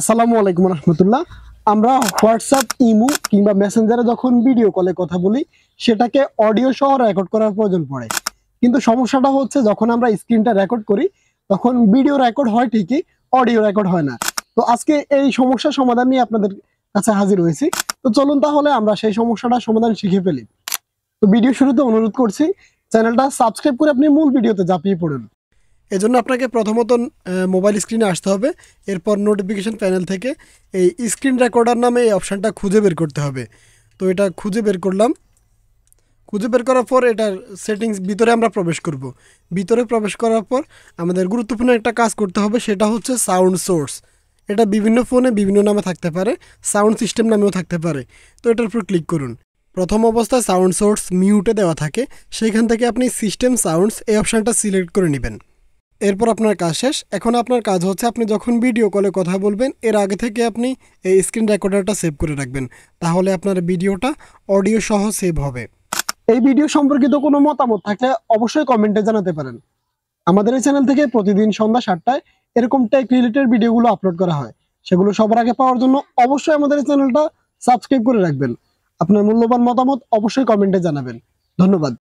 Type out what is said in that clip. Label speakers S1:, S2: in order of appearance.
S1: আসসালামু আলাইকুম রহমতুল্লাহ আমরা হোয়াটসঅ্যাপ ইমু কিংবা মেসেঞ্জারে যখন ভিডিও কলে কথা বলি সেটাকে অডিও সহ রেকর্ড করার প্রয়োজন পড়ে কিন্তু সমস্যাটা হচ্ছে যখন আমরা স্ক্রিনটা রেকর্ড করি তখন ভিডিও রেকর্ড হয় ঠিকই অডিও রেকর্ড হয় না তো আজকে এই সমস্যা সমাধান নিয়ে আপনাদের কাছে হাজির হয়েছি তো চলুন তাহলে আমরা সেই সমস্যাটা সমাধান শিখে ফেলি তো ভিডিও শুরুতে অনুরোধ করছি চ্যানেলটা সাবস্ক্রাইব করে আপনি মূল ভিডিওতে ঝাঁপিয়ে পড়ুন এজন্য আপনাকে প্রথমত মোবাইল স্ক্রিনে আসতে হবে এরপর নোটিফিকেশান প্যানেল থেকে এই স্ক্রিন রেকর্ডার নামে এই অপশানটা খুঁজে বের করতে হবে তো এটা খুঁজে বের করলাম খুঁজে বের করার পর এটার সেটিংস ভিতরে আমরা প্রবেশ করব। ভিতরে প্রবেশ করার পর আমাদের গুরুত্বপূর্ণ একটা কাজ করতে হবে সেটা হচ্ছে সাউন্ড সোর্স এটা বিভিন্ন ফোনে বিভিন্ন নামে থাকতে পারে সাউন্ড সিস্টেম নামেও থাকতে পারে তো এটার উপর ক্লিক করুন প্রথম অবস্থায় সাউন্ড সোর্স মিউটে দেওয়া থাকে সেইখান থেকে আপনি সিস্টেম সাউন্ডস এই অপশানটা সিলেক্ট করে নেবেন এরপর আপনার কাজ শেষ এখন আপনার কাজ হচ্ছে আপনি যখন ভিডিও কলে কথা বলবেন এর আগে থেকে আপনি এই স্ক্রিন রেকর্ডারটা সেভ করে রাখবেন তাহলে আপনার ভিডিওটা অডিও সহ সেভ হবে এই ভিডিও সম্পর্কিত কোনো মতামত থাকলে অবশ্যই কমেন্টে জানাতে পারেন আমাদের এই চ্যানেল থেকে প্রতিদিন সন্ধ্যা সাতটায় এরকম টেক রিলেটেড ভিডিওগুলো আপলোড করা হয় সেগুলো সবার আগে পাওয়ার জন্য অবশ্যই আমাদের এই চ্যানেলটা সাবস্ক্রাইব করে রাখবেন আপনার মূল্যবান মতামত অবশ্যই কমেন্টে জানাবেন ধন্যবাদ